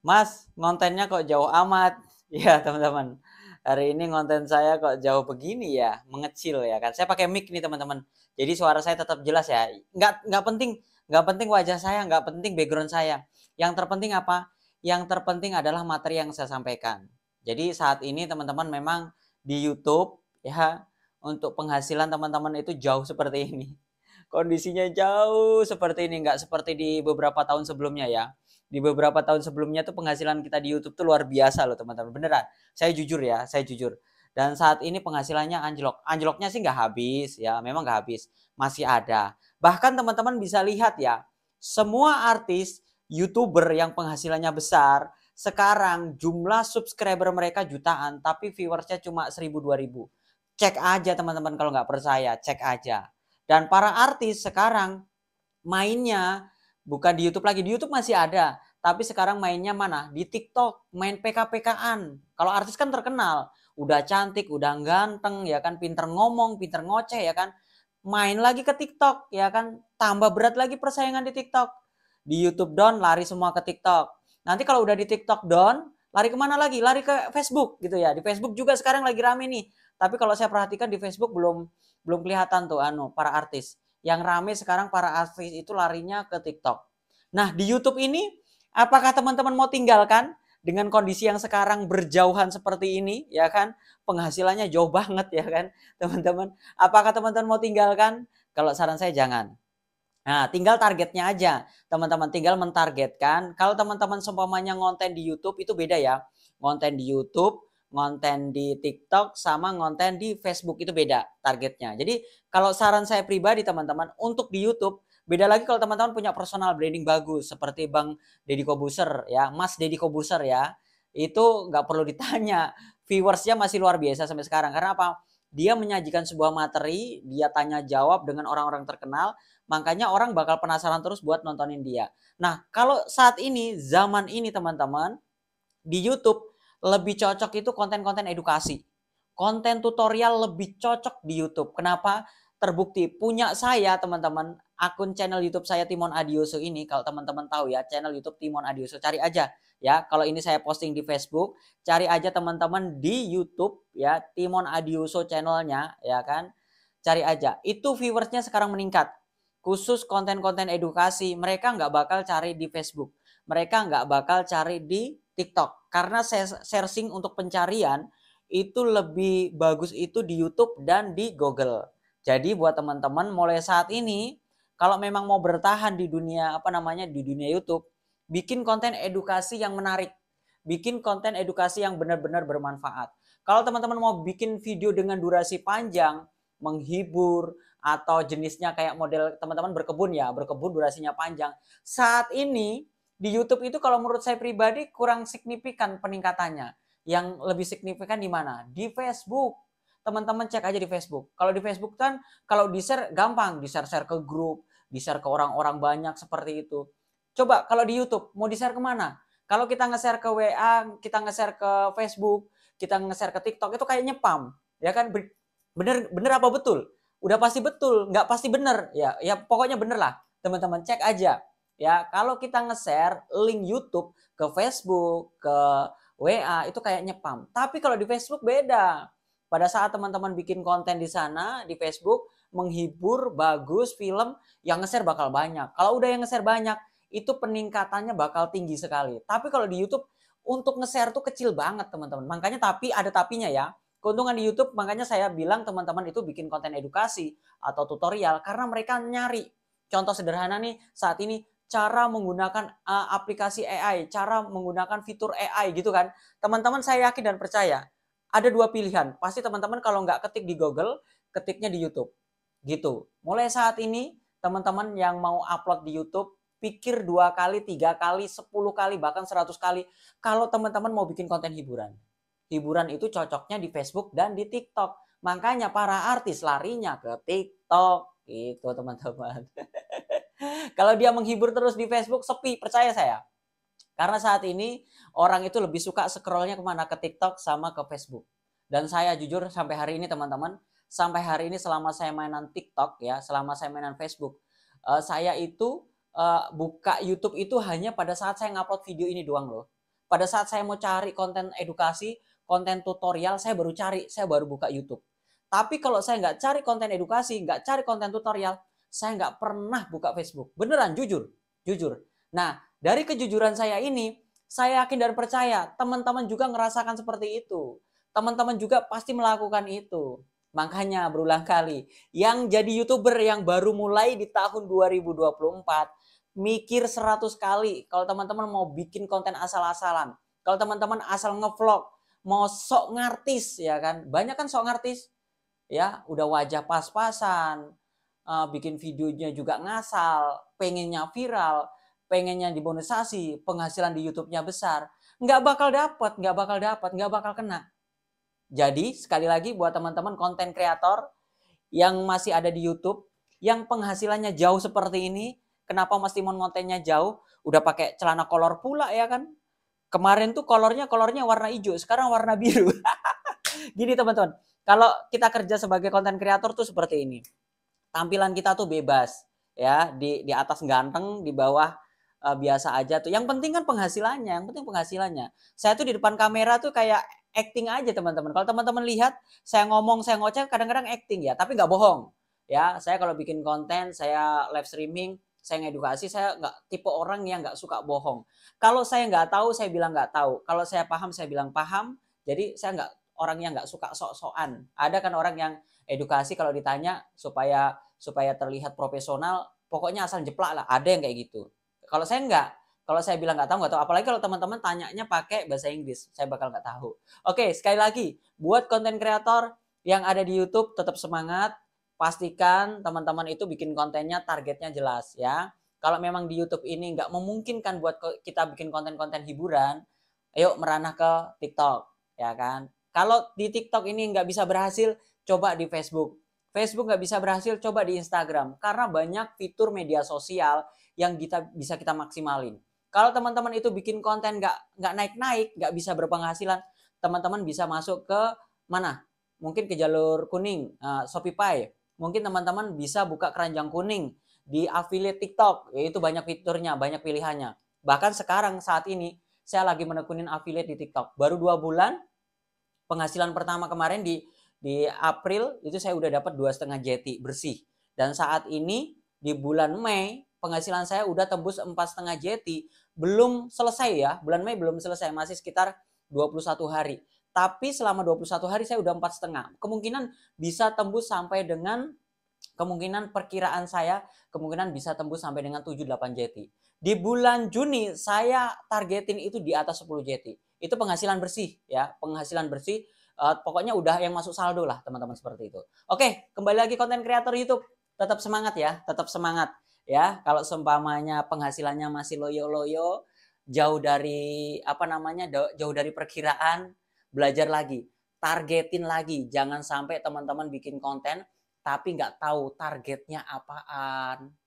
Mas, ngontennya kok jauh amat. Ya, teman-teman. Hari ini ngonten saya kok jauh begini ya, mengecil ya kan. Saya pakai mic nih, teman-teman. Jadi suara saya tetap jelas ya. Nggak nggak penting, nggak penting wajah saya, nggak penting background saya. Yang terpenting apa? Yang terpenting adalah materi yang saya sampaikan. Jadi saat ini teman-teman memang di YouTube ya untuk penghasilan teman-teman itu jauh seperti ini. Kondisinya jauh seperti ini, nggak seperti di beberapa tahun sebelumnya ya di beberapa tahun sebelumnya tuh penghasilan kita di YouTube tuh luar biasa loh teman-teman beneran saya jujur ya saya jujur dan saat ini penghasilannya anjlok anjloknya sih nggak habis ya memang nggak habis masih ada bahkan teman-teman bisa lihat ya semua artis youtuber yang penghasilannya besar sekarang jumlah subscriber mereka jutaan tapi viewersnya cuma seribu dua ribu. cek aja teman-teman kalau nggak percaya cek aja dan para artis sekarang mainnya bukan di YouTube lagi. Di YouTube masih ada, tapi sekarang mainnya mana? Di TikTok, main PKPKan. Kalau artis kan terkenal, udah cantik, udah ganteng, ya kan, pinter ngomong, pinter ngoceh, ya kan. Main lagi ke TikTok, ya kan, tambah berat lagi persaingan di TikTok. Di YouTube down, lari semua ke TikTok. Nanti kalau udah di TikTok down, lari kemana lagi? Lari ke Facebook gitu ya. Di Facebook juga sekarang lagi rame nih. Tapi kalau saya perhatikan di Facebook belum belum kelihatan tuh anu para artis yang rame sekarang para artis itu larinya ke TikTok. Nah, di YouTube ini apakah teman-teman mau tinggalkan dengan kondisi yang sekarang berjauhan seperti ini, ya kan? Penghasilannya jauh banget ya kan, teman-teman. Apakah teman-teman mau tinggalkan? Kalau saran saya jangan. Nah, tinggal targetnya aja, teman-teman. Tinggal mentargetkan. Kalau teman-teman seumpamanya ngonten di YouTube itu beda ya. Ngonten di YouTube ngonten di TikTok sama ngonten di Facebook itu beda targetnya. Jadi kalau saran saya pribadi teman-teman untuk di YouTube beda lagi kalau teman-teman punya personal branding bagus seperti Bang Deddy Kobuser ya, Mas Deddy Kobuser ya itu nggak perlu ditanya viewersnya masih luar biasa sampai sekarang karena apa dia menyajikan sebuah materi dia tanya jawab dengan orang-orang terkenal makanya orang bakal penasaran terus buat nontonin dia nah kalau saat ini zaman ini teman-teman di YouTube lebih cocok itu konten-konten edukasi. Konten tutorial lebih cocok di YouTube. Kenapa? Terbukti punya saya teman-teman akun channel YouTube saya Timon Adioso ini kalau teman-teman tahu ya channel YouTube Timon Adioso cari aja ya kalau ini saya posting di Facebook cari aja teman-teman di YouTube ya Timon Adioso channelnya ya kan cari aja itu viewersnya sekarang meningkat khusus konten-konten edukasi mereka nggak bakal cari di Facebook mereka nggak bakal cari di TikTok karena searching untuk pencarian itu lebih bagus itu di YouTube dan di Google. Jadi buat teman-teman mulai saat ini kalau memang mau bertahan di dunia apa namanya di dunia YouTube, bikin konten edukasi yang menarik, bikin konten edukasi yang benar-benar bermanfaat. Kalau teman-teman mau bikin video dengan durasi panjang, menghibur atau jenisnya kayak model teman-teman berkebun ya, berkebun durasinya panjang. Saat ini di YouTube itu kalau menurut saya pribadi kurang signifikan peningkatannya. Yang lebih signifikan di mana? Di Facebook. Teman-teman cek aja di Facebook. Kalau di Facebook kan kalau di-share gampang, di-share-share ke grup, di-share ke orang-orang banyak seperti itu. Coba kalau di YouTube mau di-share ke mana? Kalau kita nge-share ke WA, kita nge-share ke Facebook, kita nge-share ke TikTok itu kayaknya pam, ya kan? Bener bener apa betul? Udah pasti betul, nggak pasti bener ya. Ya pokoknya bener lah, teman-teman cek aja Ya, kalau kita nge-share link YouTube ke Facebook, ke WA itu kayak nyepam. Tapi kalau di Facebook beda. Pada saat teman-teman bikin konten di sana di Facebook menghibur, bagus, film yang nge-share bakal banyak. Kalau udah yang nge-share banyak, itu peningkatannya bakal tinggi sekali. Tapi kalau di YouTube untuk nge-share tuh kecil banget, teman-teman. Makanya tapi ada tapinya ya. Keuntungan di YouTube makanya saya bilang teman-teman itu bikin konten edukasi atau tutorial karena mereka nyari. Contoh sederhana nih saat ini cara menggunakan uh, aplikasi AI, cara menggunakan fitur AI gitu kan. Teman-teman saya yakin dan percaya ada dua pilihan. Pasti teman-teman kalau nggak ketik di Google, ketiknya di YouTube. Gitu. Mulai saat ini teman-teman yang mau upload di YouTube, pikir dua kali, tiga kali, sepuluh kali, bahkan seratus kali. Kalau teman-teman mau bikin konten hiburan. Hiburan itu cocoknya di Facebook dan di TikTok. Makanya para artis larinya ke TikTok. Gitu teman-teman. Kalau dia menghibur terus di Facebook sepi, percaya saya. Karena saat ini orang itu lebih suka scrollnya kemana ke TikTok sama ke Facebook. Dan saya jujur sampai hari ini teman-teman, sampai hari ini selama saya mainan TikTok ya, selama saya mainan Facebook, uh, saya itu uh, buka YouTube itu hanya pada saat saya ngupload video ini doang loh. Pada saat saya mau cari konten edukasi, konten tutorial, saya baru cari, saya baru buka YouTube. Tapi kalau saya nggak cari konten edukasi, nggak cari konten tutorial, saya nggak pernah buka Facebook. Beneran, jujur. Jujur. Nah, dari kejujuran saya ini, saya yakin dan percaya teman-teman juga ngerasakan seperti itu. Teman-teman juga pasti melakukan itu. Makanya berulang kali, yang jadi YouTuber yang baru mulai di tahun 2024, mikir 100 kali kalau teman-teman mau bikin konten asal-asalan. Kalau teman-teman asal ngevlog, mau sok ngartis ya kan. Banyak kan sok ngartis. Ya, udah wajah pas-pasan, uh, bikin videonya juga ngasal, pengennya viral, pengennya dimonetisasi, penghasilan di YouTube-nya besar, nggak bakal dapat, nggak bakal dapat, nggak bakal kena. Jadi sekali lagi buat teman-teman konten kreator yang masih ada di YouTube, yang penghasilannya jauh seperti ini, kenapa Mas Timon kontennya jauh? Udah pakai celana kolor pula ya kan? Kemarin tuh kolornya kolornya warna hijau, sekarang warna biru. Gini teman-teman, kalau kita kerja sebagai konten kreator tuh seperti ini tampilan kita tuh bebas ya di di atas ganteng di bawah uh, biasa aja tuh yang penting kan penghasilannya yang penting penghasilannya saya tuh di depan kamera tuh kayak acting aja teman-teman kalau teman-teman lihat saya ngomong saya ngoceh kadang-kadang acting ya tapi nggak bohong ya saya kalau bikin konten saya live streaming saya ngedukasi saya nggak tipe orang yang nggak suka bohong kalau saya nggak tahu saya bilang nggak tahu kalau saya paham saya bilang paham jadi saya nggak orang yang nggak suka sok-sokan. Ada kan orang yang edukasi kalau ditanya supaya supaya terlihat profesional, pokoknya asal jeplak lah. Ada yang kayak gitu. Kalau saya nggak, kalau saya bilang nggak tahu nggak tahu. Apalagi kalau teman-teman tanyanya pakai bahasa Inggris, saya bakal nggak tahu. Oke, sekali lagi buat konten kreator yang ada di YouTube tetap semangat. Pastikan teman-teman itu bikin kontennya targetnya jelas ya. Kalau memang di YouTube ini nggak memungkinkan buat kita bikin konten-konten hiburan, ayo meranah ke TikTok ya kan kalau di TikTok ini nggak bisa berhasil, coba di Facebook. Facebook nggak bisa berhasil, coba di Instagram. Karena banyak fitur media sosial yang kita bisa kita maksimalin. Kalau teman-teman itu bikin konten nggak nggak naik-naik, nggak bisa berpenghasilan, teman-teman bisa masuk ke mana? Mungkin ke jalur kuning, uh, eh, pay. Mungkin teman-teman bisa buka keranjang kuning di affiliate TikTok. Yaitu banyak fiturnya, banyak pilihannya. Bahkan sekarang saat ini saya lagi menekunin affiliate di TikTok. Baru dua bulan penghasilan pertama kemarin di di April itu saya udah dapat dua setengah jeti bersih dan saat ini di bulan Mei penghasilan saya udah tembus empat setengah jeti belum selesai ya bulan Mei belum selesai masih sekitar 21 hari tapi selama 21 hari saya udah empat setengah kemungkinan bisa tembus sampai dengan kemungkinan perkiraan saya kemungkinan bisa tembus sampai dengan 7-8 jeti di bulan Juni saya targetin itu di atas 10 jeti itu penghasilan bersih ya penghasilan bersih uh, pokoknya udah yang masuk saldo lah teman-teman seperti itu oke kembali lagi konten kreator YouTube tetap semangat ya tetap semangat ya kalau seumpamanya penghasilannya masih loyo-loyo jauh dari apa namanya jauh dari perkiraan belajar lagi targetin lagi jangan sampai teman-teman bikin konten tapi nggak tahu targetnya apaan